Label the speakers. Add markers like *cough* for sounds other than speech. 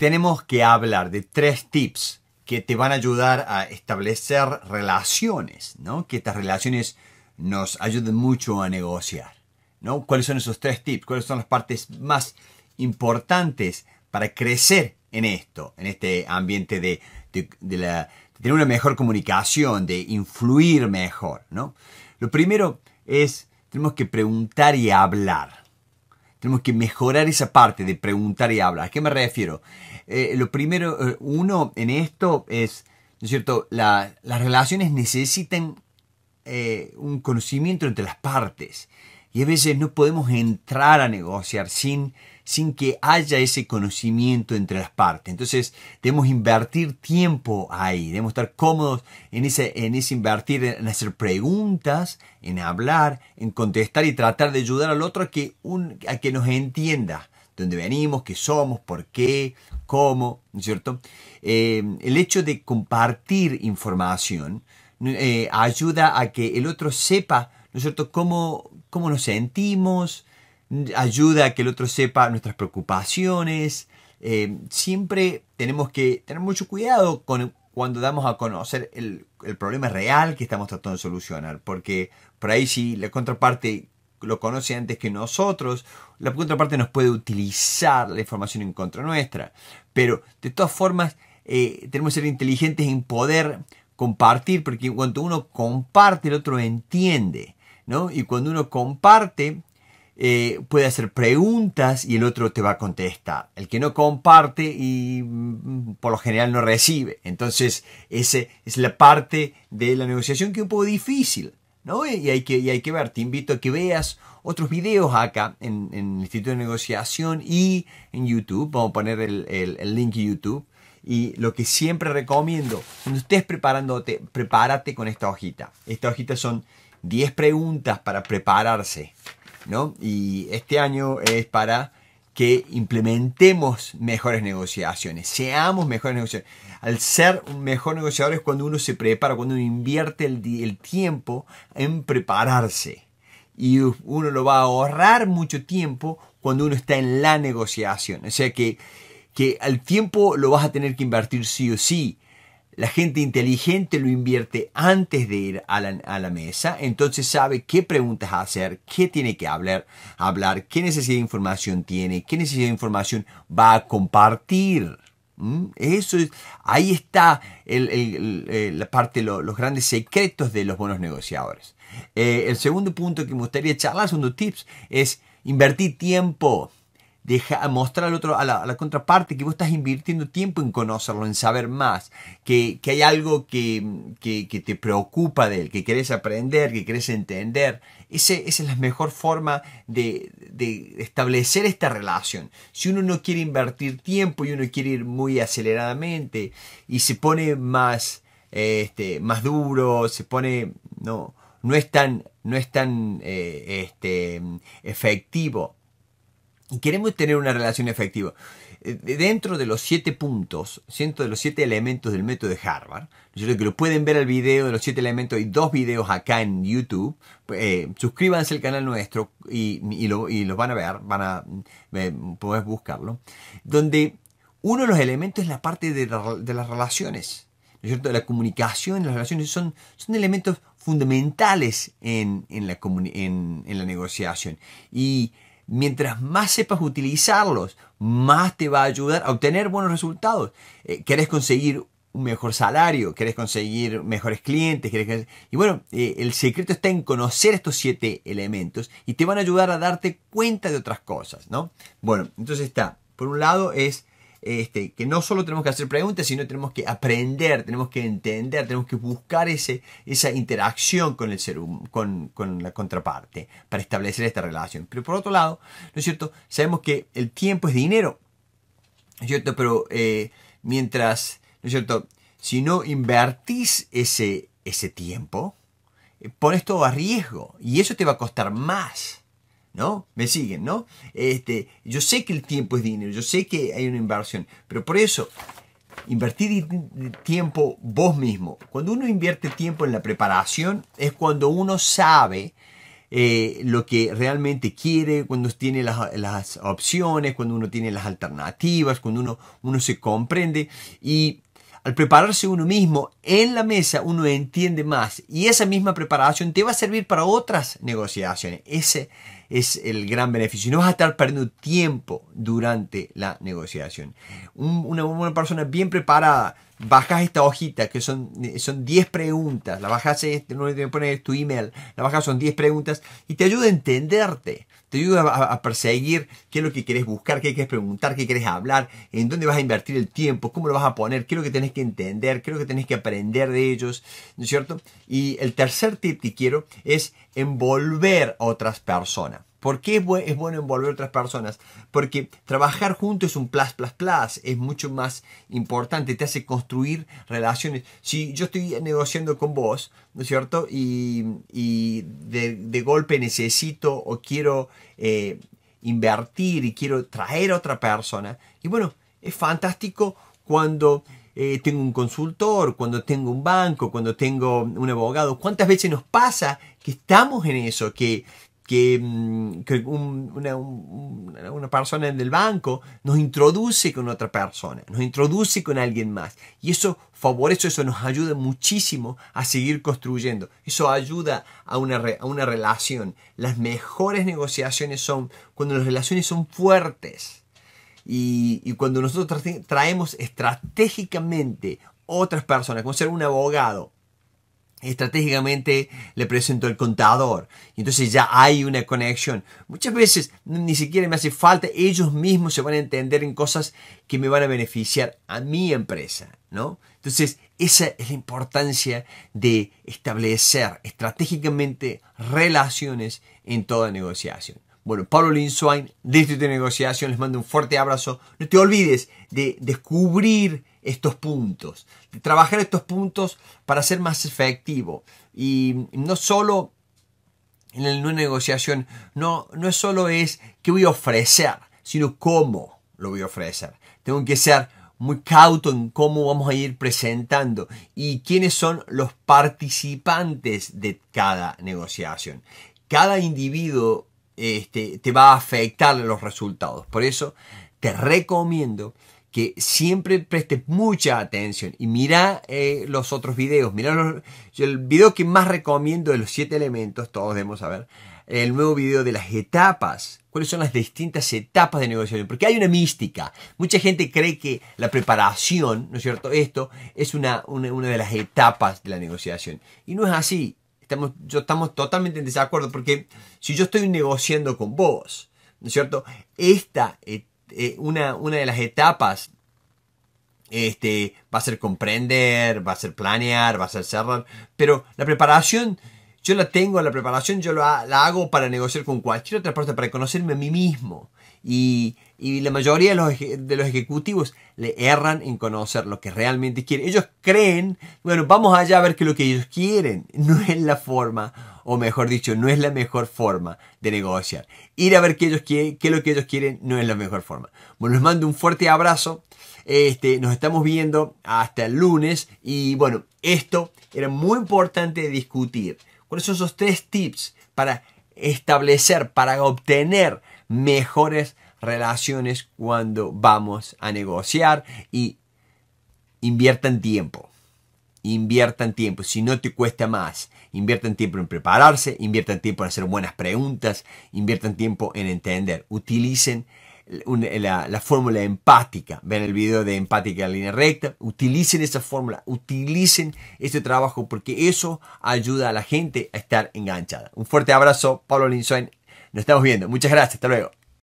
Speaker 1: tenemos que hablar de tres tips que te van a ayudar a establecer relaciones, Que estas relaciones nos ayuden mucho a negociar, ¿no? ¿Cuáles son esos tres tips? ¿Cuáles son las partes más importantes para crecer en esto, en este ambiente de, tener una mejor comunicación, de influir mejor, ¿no? Lo primero es, tenemos que preguntar y hablar. Tenemos que mejorar esa parte de preguntar y hablar. ¿A qué me refiero? Eh, lo primero, eh, uno en esto es, ¿no es cierto? las relaciones necesitan eh, un conocimiento entre las partes. Y a veces no podemos entrar a negociar sin sin que haya ese conocimiento entre las partes. Entonces debemos invertir tiempo ahí, debemos estar cómodos en ese, en invertir, en hacer preguntas, en hablar, en contestar y tratar de ayudar al otro a que, un, a que nos entienda dónde venimos, qué somos, por qué, cómo, ¿no es cierto? Eh, el hecho de compartir información eh, ayuda a que el otro sepa, ¿no es cierto?, cómo, cómo nos sentimos, ayuda a que el otro sepa nuestras preocupaciones. Eh, siempre tenemos que tener mucho cuidado con, cuando damos a conocer el, problema real que estamos tratando de solucionar, porque por ahí si la contraparte lo conoce antes que nosotros, la contraparte nos puede utilizar la información en contra nuestra. Pero de todas formas, eh, tenemos que ser inteligentes en poder compartir, porque cuando uno comparte, el otro entiende. ¿no? Y cuando uno comparte, eh, puede hacer preguntas y el otro te va a contestar. El que no comparte y mm, por lo general no recibe. Entonces, esa es la parte de la negociación que es un poco difícil. ¿no? Y, hay que, hay que ver, te invito a que veas otros videos acá en, el Instituto de Negociación y en YouTube. Vamos a poner el, el, el link YouTube. Y lo que siempre recomiendo, cuando estés preparándote, prepárate con esta hojita. Esta hojita son 10 preguntas para prepararse. Y este año es para que implementemos mejores negociaciones, seamos mejores negociadores. Al ser un mejor negociador es cuando uno se prepara, cuando uno invierte el, tiempo en prepararse. Y uno lo va a ahorrar mucho tiempo cuando uno está en la negociación. O sea que, que al tiempo lo vas a tener que invertir sí o sí la gente inteligente lo invierte antes de ir a la, mesa, entonces sabe qué preguntas hacer, qué tiene que hablar, hablar, qué necesidad de información tiene, qué necesidad de información va a compartir. ¿Mm? Eso es, ahí está eh, la parte, de los grandes secretos de los buenos negociadores. Eh, el segundo punto que me gustaría charlar, dos tips, es invertir tiempo deja mostrar al otro, a la, contraparte que vos estás invirtiendo tiempo en conocerlo, en saber más, que, hay algo que, te preocupa de él, que querés aprender, que querés entender. esa es la mejor forma de, establecer esta relación. Si uno no quiere invertir tiempo y uno quiere ir muy aceleradamente y se pone más, este, más duro, se pone, no, no es tan, no es tan eh, este, efectivo y queremos tener una relación efectiva. Eh, dentro de los siete puntos, dentro de los siete elementos del método de Harvard, que lo pueden ver el video de los siete elementos, hay dos videos acá en YouTube, eh, suscríbanse al canal nuestro y, y, lo, los van a ver, van a eh, poder buscarlo, donde uno de los elementos es la parte de, las relaciones. ¿no La comunicación, las relaciones son, son elementos fundamentales en, la, en la negociación. Y mientras más sepas utilizarlos, más te va a ayudar a obtener buenos resultados. Eh, ¿Querés conseguir un mejor salario? ¿Querés conseguir mejores clientes? Y bueno, eh, el secreto está en conocer estos siete elementos y te van a ayudar a darte cuenta de otras cosas, ¿no? Bueno, entonces está, por un lado es este, que no solo tenemos que hacer preguntas, sino tenemos que aprender, tenemos que entender, tenemos que buscar ese, esa interacción con el ser con, con la contraparte para establecer esta relación. Pero por otro lado, ¿no es cierto? Sabemos que el tiempo es dinero, ¿no es cierto? Pero eh, mientras, ¿no es cierto? Si no invertís ese, ese tiempo, eh, pones todo a riesgo y eso te va a costar más. ¿no? Me siguen, ¿no? Este, yo sé que el tiempo es dinero, yo sé que hay una inversión, pero por eso, invertir tiempo vos mismo. Cuando uno invierte tiempo en la preparación, es cuando uno sabe eh, lo que realmente quiere, cuando tiene las, opciones, cuando uno tiene las alternativas, cuando uno, uno se comprende y al prepararse uno mismo en la mesa, uno entiende más y esa misma preparación te va a servir para otras negociaciones. Ese, es el gran beneficio. Y no vas a estar perdiendo tiempo durante la negociación. una, buena persona bien preparada, bajas esta hojita, que son, son 10 preguntas, la bajas, este, no te pones tu email, la bajas son 10 preguntas y te ayuda a entenderte te ayuda a, perseguir qué es lo que quieres buscar, qué quieres preguntar, qué quieres hablar, en dónde vas a invertir el tiempo, cómo lo vas a poner, qué es lo que tenés que entender, qué es lo que tenés que aprender de ellos, ¿no es cierto? Y el tercer tip que quiero es envolver a otras personas. ¿Por qué es bueno envolver a otras personas? Porque trabajar juntos es un plus, plus, plus, es mucho más importante, te hace construir relaciones. Si yo estoy negociando con vos, ¿no es cierto? Y, de, golpe necesito o quiero eh, invertir y quiero traer a otra persona. Y bueno, es fantástico cuando eh, tengo un consultor, cuando tengo un banco, cuando tengo un abogado. ¿Cuántas veces nos pasa que estamos en eso? Que que, mm, una, una, persona del banco nos introduce con otra persona, nos introduce con alguien más. Y eso favorece, eso nos ayuda muchísimo a seguir construyendo. Eso ayuda a una, relación. Las mejores negociaciones son cuando las relaciones son fuertes. Y, y cuando nosotros traemos estratégicamente otras personas, como ser un abogado estratégicamente le presento el contador. Y entonces ya hay una conexión. Muchas veces ni siquiera me hace falta, ellos mismos se van a entender en cosas que me van a beneficiar a mi empresa, ¿no? Entonces, esa es la importancia de establecer estratégicamente relaciones en toda negociación. Bueno, Pablo Linswine, de de Negociación, les mando un fuerte abrazo. No te olvides de descubrir estos puntos, trabajar estos puntos para ser más efectivo. Y no solo en una negociación, no, no solo es qué voy a ofrecer, sino cómo lo voy a ofrecer. Tengo que ser muy cauto en cómo vamos a ir presentando y quiénes son los participantes de cada negociación. Cada individuo este, te va a afectar los resultados. Por eso te recomiendo que siempre preste mucha atención y mira eh, los otros videos. Mira el video que más recomiendo de los siete elementos, todos debemos saber, el nuevo video de las etapas. ¿Cuáles son las distintas etapas de negociación? Porque hay una mística. Mucha gente cree que la preparación, ¿no es cierto? Esto es una, una, de las etapas de la negociación. Y no es así. Estamos, yo, estamos totalmente en desacuerdo porque si yo estoy negociando con vos, ¿no es cierto? Esta etapa eh, una, de las etapas este, va a ser comprender, va a ser planear, va a ser cerrar, pero la preparación, yo la tengo, la preparación yo la, hago para negociar con cualquier otra parte para conocerme a mí mismo. Y, la mayoría de los, de los, ejecutivos le erran en conocer lo que realmente quieren. Ellos creen, bueno, vamos allá a ver que lo que ellos quieren *laughs* no es la forma o mejor dicho, no es la mejor forma de negociar. Ir a ver qué ellos quieren, qué es lo que ellos quieren, no es la mejor forma. Bueno, les mando un fuerte abrazo. Este, nos estamos viendo hasta el lunes y bueno, esto era muy importante discutir. ¿Cuáles son esos tres tips para establecer, para obtener mejores relaciones cuando vamos a negociar y inviertan tiempo. Inviertan tiempo, si no te cuesta más. Inviertan tiempo en prepararse, inviertan tiempo en hacer buenas preguntas, inviertan tiempo en entender. Utilicen la, fórmula empática. Ven el video de empática en línea recta. Utilicen esa fórmula, utilicen este trabajo porque eso ayuda a la gente a estar enganchada. Un fuerte abrazo, Pablo Linsuen, Nos estamos viendo. Muchas gracias. Hasta luego.